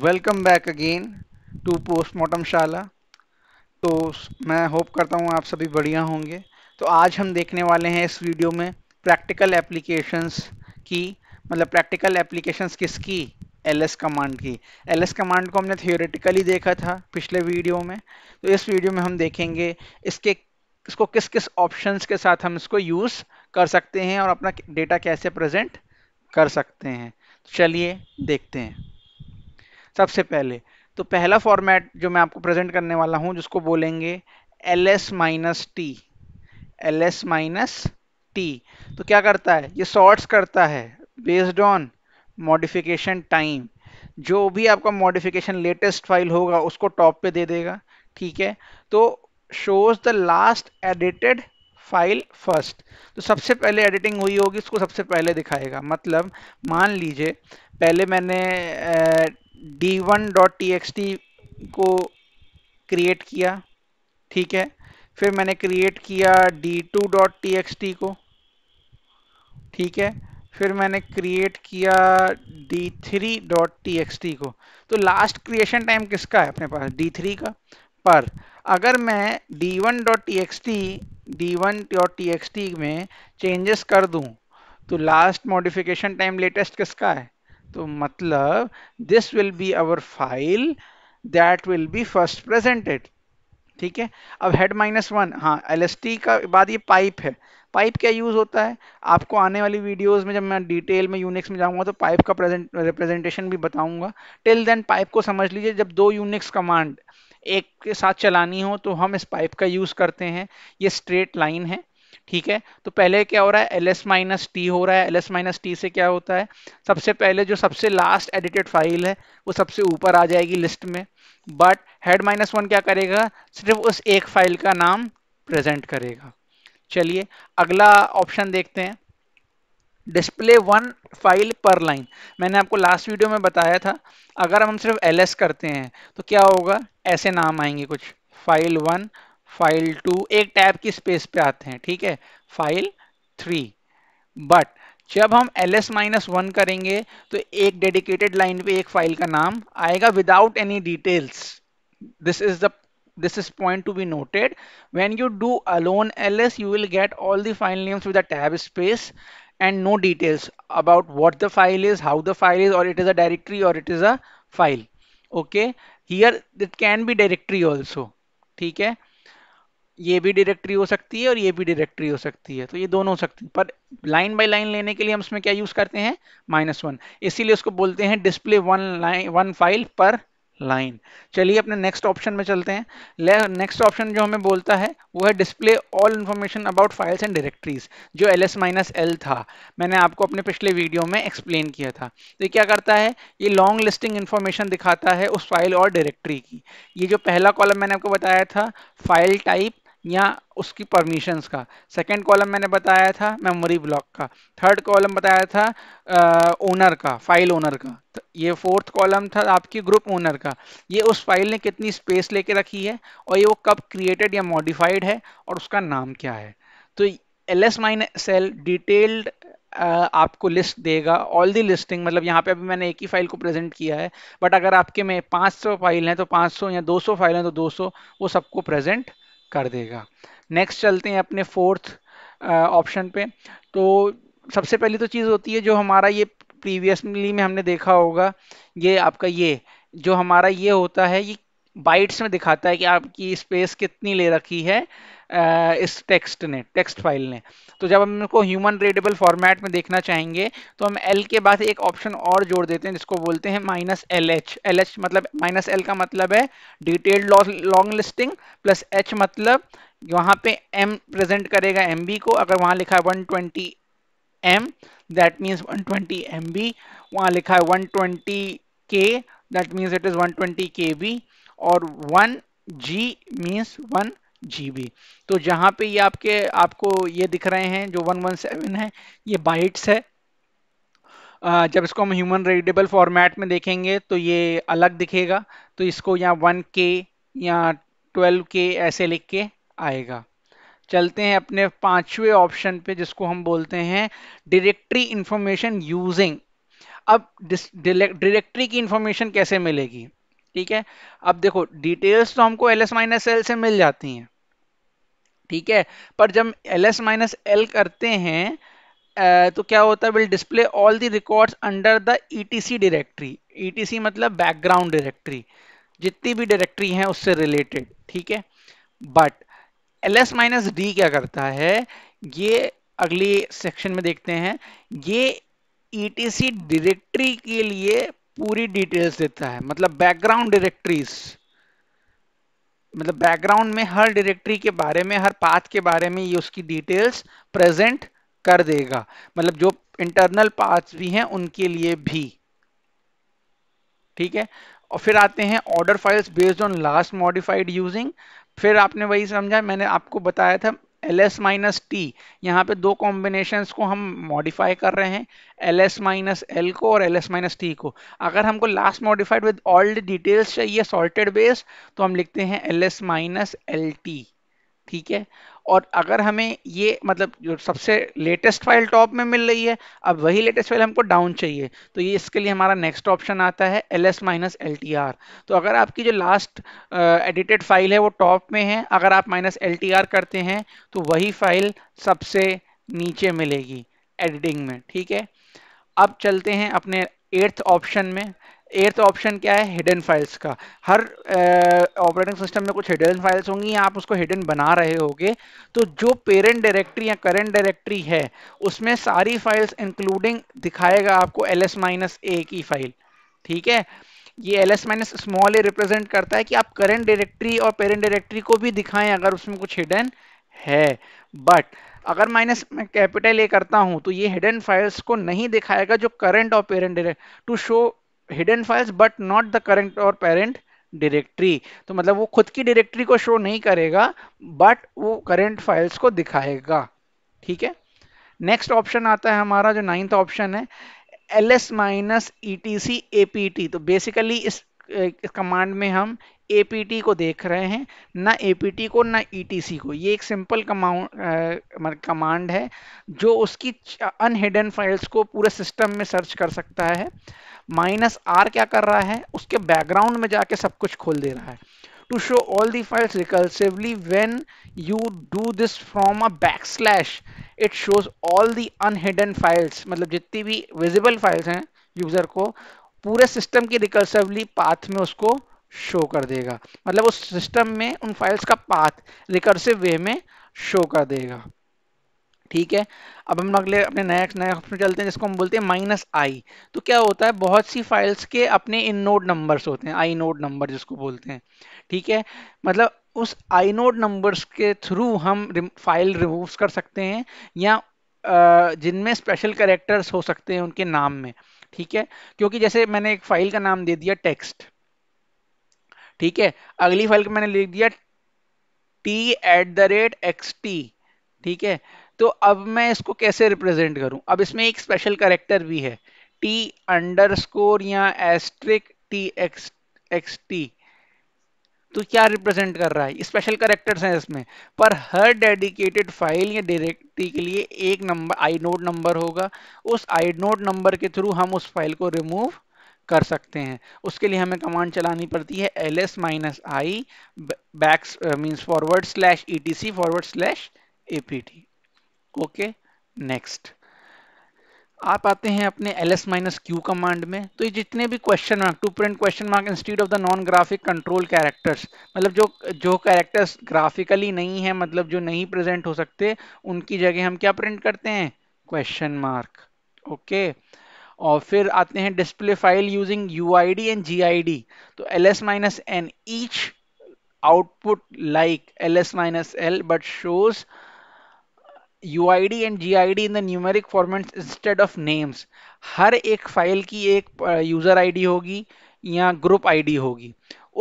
welcome back again to postmortem शाला तो मैं होप करता हूँ आप सभी बढ़िया होंगे तो आज हम देखने वाले हैं इस वीडियो में प्रैक्टिकल एप्लीकेशंस की मतलब प्रैक्टिकल एप्लीकेशंस किसकी एलएस कमांड की एलएस कमांड को हमने थियोरेटिकली देखा था पिछले वीडियो में तो इस वीडियो में हम देखेंगे इसके इसको किस किस ऑप्शन के साथ हम इसको यूज़ कर सकते हैं और अपना डेटा कैसे प्रजेंट कर सकते हैं तो चलिए देखते हैं सबसे पहले तो पहला फॉर्मेट जो मैं आपको प्रेजेंट करने वाला हूँ जिसको बोलेंगे L S minus T L S minus T तो क्या करता है ये सॉर्ट्स करता है बेस्ड ऑन मॉडिफिकेशन टाइम जो भी आपका मॉडिफिकेशन लेटेस्ट फाइल होगा उसको टॉप पे दे देगा ठीक है तो shows the last edited file first तो सबसे पहले एडिटिंग हुई होगी उसको सबसे पहले दिखाएगा मतलब मान लीजिए पहले मैंने d1.txt को क्रिएट किया ठीक है फिर मैंने क्रिएट किया d2.txt को ठीक है फिर मैंने क्रिएट किया d3.txt को तो लास्ट क्रिएशन टाइम किसका है अपने पास d3 का पर अगर मैं d1.txt d1.txt में चेंजेस कर दूं तो लास्ट मॉडिफिकेशन टाइम लेटेस्ट किसका है तो मतलब this will be our file that will be first presented ठीक है अब हेड माइनस वन हाँ एल का बाद ये पाइप है पाइप क्या यूज़ होता है आपको आने वाली वीडियोस में जब मैं डिटेल में यूनिक्स में जाऊंगा तो पाइप का प्रेजेंट रिप्रेजेंटेशन भी बताऊंगा टिल देन पाइप को समझ लीजिए जब दो यूनिक्स कमांड एक के साथ चलानी हो तो हम इस पाइप का यूज़ करते हैं ये स्ट्रेट लाइन है ठीक है तो पहले क्या हो रहा है ls माइनस टी हो रहा है ls माइनस टी से क्या होता है सबसे पहले जो सबसे लास्ट एडिटेड फाइल है वो सबसे ऊपर आ जाएगी लिस्ट में बट हेड माइनस वन क्या करेगा सिर्फ उस एक फाइल का नाम प्रेजेंट करेगा चलिए अगला ऑप्शन देखते हैं display one file per line मैंने आपको लास्ट वीडियो में बताया था अगर हम सिर्फ ls करते हैं तो क्या होगा ऐसे नाम आएंगे कुछ फाइल वन फाइल टू एक टैब की स्पेस पे आते हैं ठीक है फाइल थ्री बट जब हम एल एस माइनस वन करेंगे तो एक डेडिकेटेड लाइन पे एक फाइल का नाम आएगा without any details this is the this is point to be noted when you do alone ls you will get all the file names with a tab space and no details about what the file is how the file is or it is a directory or it is a file okay here it can be directory also ठीक है ये भी directory हो सकती है और ये भी डायरेक्टरी हो सकती है तो ये दोनों हो सकती है पर लाइन बाय लाइन लेने के लिए हम इसमें क्या यूज़ करते हैं माइनस वन इसीलिए उसको बोलते हैं display one line one file per line चलिए अपने नेक्स्ट ऑप्शन में चलते हैं नेक्स्ट ऑप्शन जो हमें बोलता है वो है display all information about files and directories जो एल एस माइनस एल था मैंने आपको अपने पिछले वीडियो में एक्सप्लेन किया था तो ये क्या करता है ये लॉन्ग लिस्टिंग इन्फॉर्मेशन दिखाता है उस फाइल और डायरेक्टरी की ये जो पहला कॉलम मैंने आपको बताया था फाइल टाइप या उसकी परमिशंस का सेकेंड कॉलम मैंने बताया था मेमोरी ब्लॉक का थर्ड कॉलम बताया था ओनर का फाइल ओनर का तो ये फोर्थ कॉलम था आपकी ग्रुप ओनर का ये उस फाइल ने कितनी स्पेस लेके रखी है और ये वो कब क्रिएटेड या मॉडिफाइड है और उसका नाम क्या है तो L S mine cell detailed आपको लिस्ट देगा ऑल दी लिस्टिंग मतलब यहाँ पे अभी मैंने एक ही फाइल को प्रेजेंट किया है बट अगर आपके में 500 फाइल हैं तो 500 या 200 फाइल हैं तो 200 वो सबको प्रेजेंट कर देगा नेक्स्ट चलते हैं अपने फोर्थ ऑप्शन पे तो सबसे पहली तो चीज़ होती है जो हमारा ये प्रीवियसली में हमने देखा होगा ये आपका ये जो हमारा ये होता है ये बाइट्स में दिखाता है कि आपकी स्पेस कितनी ले रखी है इस टेक्स्ट ने टेक्स्ट फाइल ने तो जब हम इनको ह्यूमन रीडेबल फॉर्मेट में देखना चाहेंगे तो हम एल के बाद एक ऑप्शन और जोड़ देते हैं जिसको बोलते हैं minus L H L H मतलब माइनस एल का मतलब है detailed long listing plus H मतलब वहाँ पे एम प्रेजेंट करेगा एम बी को अगर वहाँ लिखा है one twenty M that means one twenty M B वहाँ लिखा है one twenty K that means it is one twenty K B और one G means one G B तो जहाँ पे ये आपके आपको ये दिख रहे हैं जो वन वन सेवन है ये बाइट्स है जब इसको हम ह्यूमन रेडेबल फॉर्मेट में देखेंगे तो ये अलग दिखेगा तो इसको यहाँ वन के या ट्वेल्व के ऐसे लिख के आएगा चलते हैं अपने पांचवें ऑप्शन पे जिसको हम बोलते हैं डायरेक्टरी इंफॉर्मेशन यूजिंग अब डायरेक्टरी की इंफॉर्मेशन कैसे मिलेगी ठीक है अब देखो डिटेल्स तो हमको एल एस माइनस एल से मिल जाती हैं ठीक है पर जब एल एस माइनस एल करते हैं तो क्या होता है will display all the records under the ETC directory ETC मतलब बैकग्राउंड डायरेक्टरी जितनी भी डायरेक्टरी हैं उससे रिलेटेड ठीक है but L S minus D क्या करता है ये अगली सेक्शन में देखते हैं ये ईटीसी e डायरेक्टरी के लिए पूरी डिटेल्स देता है मतलब बैकग्राउंड डायरेक्टरीज मतलब बैकग्राउंड में हर डायरेक्टरी के बारे में हर पाथ के बारे में ये उसकी डिटेल्स प्रेजेंट कर देगा मतलब जो इंटरनल पाथ भी हैं उनके लिए भी ठीक है और फिर आते हैं order files based on last modified using फिर आपने वही समझा मैंने आपको बताया था एल एस माइनस टी यहाँ पे दो कॉम्बिनेशन को हम मॉडिफाई कर रहे हैं एल एस माइनस एल को और एल एस माइनस टी को अगर हमको last modified with all details चाहिए सॉल्टेड बेस तो हम लिखते हैं L S minus L T ठीक है और अगर हमें ये मतलब जो सबसे लेटेस्ट फाइल टॉप में मिल रही है अब वही लेटेस्ट फाइल हमको डाउन चाहिए तो ये इसके लिए हमारा नेक्स्ट ऑप्शन आता है L S minus L T R तो अगर आपकी जो लास्ट एडिटेड फाइल है वो टॉप में है अगर आप माइनस एल टी आर करते हैं तो वही फाइल सबसे नीचे मिलेगी एडिटिंग में ठीक है अब चलते हैं अपने एट्थ ऑप्शन में एट ऑप्शन क्या है हिडन फाइल्स का हर ऑपरेटिंग सिस्टम में कुछ हिडन फाइल्स होंगी आप उसको हिडन बना रहे होंगे तो जो पेरेंट डायरेक्टरी या करेंट डायरेक्टरी है उसमें सारी फाइल्स इंक्लूडिंग दिखाएगा आपको एल एस माइनस ए की फाइल ठीक है ये L S minus small A represent करता है कि आप करेंट डायरेक्टरी और पेरेंट डायरेक्टरी को भी दिखाएं अगर उसमें कुछ हिडन है बट अगर माइनस मैं कैपिटल ए करता हूं तो ये हिडन फाइल्स को नहीं दिखाएगा जो करंट और parent direct to show hidden files but not the current और पेरेंट डायरेक्टरी तो मतलब वो खुद की डायरेक्टरी को शो नहीं करेगा बट वो करेंट फाइल्स को दिखाएगा ठीक है नेक्स्ट ऑप्शन आता है हमारा जो नाइन्थ ऑप्शन है L S minus E T C A P T तो बेसिकली इस कमांड में हम ए पी टी को देख रहे हैं ना ए पी टी को ना ई टी सी को ये एक सिंपल कमाउंड कमांड है जो उसकी अनहिडन फाइल्स को पूरे सिस्टम में सर्च कर सकता है माइनस आर क्या कर रहा है उसके बैकग्राउंड में जाके सब कुछ खोल दे रहा है to show all the files recursively when you do this from a back slash it shows all the unhidden files मतलब जितनी भी विजिबल फाइल्स हैं यूजर को पूरे सिस्टम की रिकल्सिवली पाथ में उसको शो कर देगा मतलब उस सिस्टम में उन फाइल्स का पाथ रिकर्सिव वे में शो कर देगा ठीक है अब हम अगले अपने नया नया ऑप्शन चलते हैं जिसको हम बोलते हैं माइनस आई तो क्या होता है बहुत सी फाइल्स के अपने इन नोड नंबर्स होते हैं आई नोड नंबर जिसको बोलते हैं ठीक है मतलब उस आई नोड नंबर्स के थ्रू हम फाइल रिमूव कर सकते हैं या जिनमें स्पेशल करेक्टर्स हो सकते हैं उनके नाम में ठीक है क्योंकि जैसे मैंने एक फाइल का नाम दे दिया टेक्स्ट ठीक है अगली फाइल का मैंने लिख दिया T at the rate X T ठीक है तो अब मैं इसको कैसे रिप्रेजेंट करूं अब इसमें एक स्पेशल करेक्टर भी है टी अंडर स्कोर या asterisk T X X T तो क्या रिप्रेजेंट कर रहा है स्पेशल करेक्टर्स हैं इसमें पर हर डेडिकेटेड फाइल या डायरेक्टरी के लिए एक नंबर आई नोट नंबर होगा उस आई नोट नंबर के थ्रू हम उस फाइल को रिमूव कर सकते हैं उसके लिए हमें कमांड चलानी पड़ती है L S minus I backs means forward slash E T C forward slash A P T okay next आप आते हैं अपने L S minus Q command में तो ये जितने भी question mark to print question mark institute of the non graphic control characters मतलब जो जो कैरेक्टर्स ग्राफिकली नहीं है मतलब जो नहीं प्रेजेंट हो सकते उनकी जगह हम क्या प्रिंट करते हैं क्वेश्चन मार्क ओके और फिर आते हैं display file using U I D and G I D तो L S minus N each output like L S minus L but shows uid and gid in the numeric formats instead of names हर एक file की एक user uh, ID होगी या group ID होगी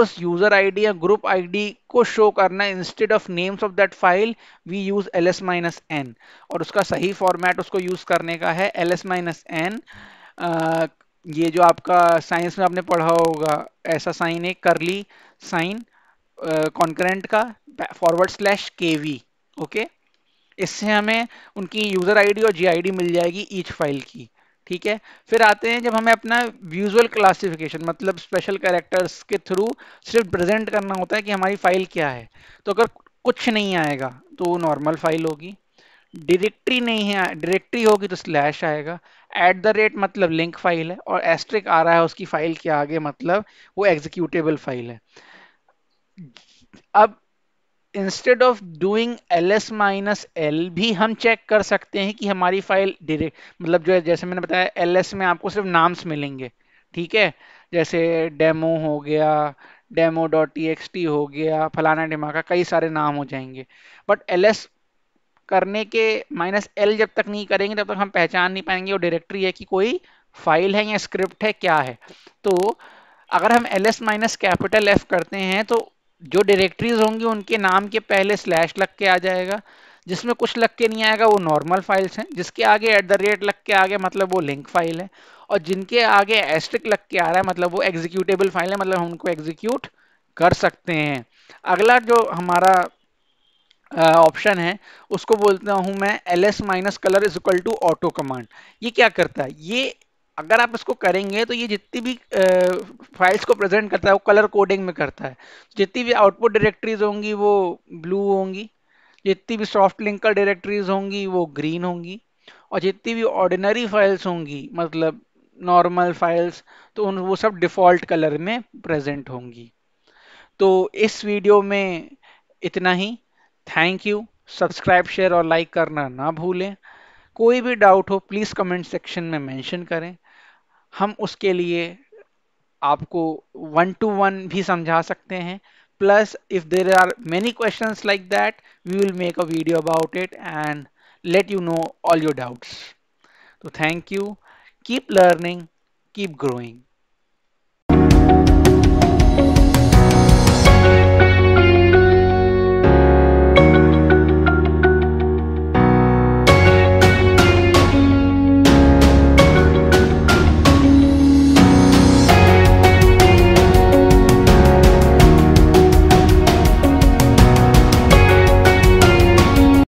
उस user ID या group ID को शो करना instead of names of that file we use L S minus N और उसका सही फॉर्मेट उसको यूज़ करने का है एल एस माइनस एन ये जो आपका साइंस में आपने पढ़ा होगा ऐसा साइन कर करली साइन कॉन्करेंट का forward slash K V okay इससे हमें उनकी यूज़र आईडी और जीआईडी मिल जाएगी ईच फाइल की ठीक है फिर आते हैं जब हमें अपना विजुअल क्लासिफिकेशन मतलब स्पेशल कैरेक्टर्स के थ्रू सिर्फ प्रेजेंट करना होता है कि हमारी फाइल क्या है तो अगर कुछ नहीं आएगा तो वो नॉर्मल फाइल होगी डायरेक्टरी नहीं है डायरेक्टरी होगी तो स्लैश आएगा एट द रेट मतलब लिंक फाइल है और एस्ट्रिक आ रहा है उसकी फाइल के आगे मतलब वो एग्जीक्यूटेबल फाइल है अब instead of doing L S minus L भी हम चेक कर सकते हैं कि हमारी फाइल डायरेक्ट मतलब जो है जैसे मैंने बताया एल एस में आपको सिर्फ नाम्स मिलेंगे ठीक है जैसे डेमो हो गया demo dot T X T हो गया फलाना का कई सारे नाम हो जाएंगे बट एल एस करने के माइनस एल जब तक नहीं करेंगे तब तक हम पहचान नहीं पाएंगे वो डायरेक्टरी है कि कोई फाइल है या स्क्रिप्ट है क्या है तो अगर हम L S minus capital F करते हैं तो जो डायरेक्टरीज होंगी उनके नाम के पहले स्लैश लग के आ जाएगा जिसमें कुछ लग के नहीं आएगा वो नॉर्मल फाइल्स हैं जिसके आगे एट द रेट लग के आगे मतलब वो लिंक फाइल है और जिनके आगे एस्ट्रिक लग के आ रहा है मतलब वो एग्जीक्यूटेबल फाइल है मतलब हम उनको एग्जीक्यूट कर सकते हैं अगला जो हमारा ऑप्शन है उसको बोलता हूं मैं L S minus colour is equal to auto command ये क्या करता है ये अगर आप इसको करेंगे तो ये जितनी भी फाइल्स को प्रेजेंट करता है वो कलर कोडिंग में करता है जितनी भी आउटपुट डायरेक्टरीज होंगी वो ब्लू होंगी जितनी भी सॉफ्ट लिंकर डायरेक्टरीज होंगी वो ग्रीन होंगी और जितनी भी ऑर्डिनरी फाइल्स होंगी मतलब नॉर्मल फाइल्स तो उन वो सब डिफ़ॉल्ट कलर में प्रेजेंट होंगी तो इस वीडियो में इतना ही थैंक यू सब्सक्राइब शेयर और लाइक करना ना भूलें कोई भी डाउट हो प्लीज़ कमेंट सेक्शन में मेंशन करें हम उसके लिए आपको वन टू वन भी समझा सकते हैं plus if there are many question like that we will make a video about it and let you know all your doubts तो thank you keep learning keep growing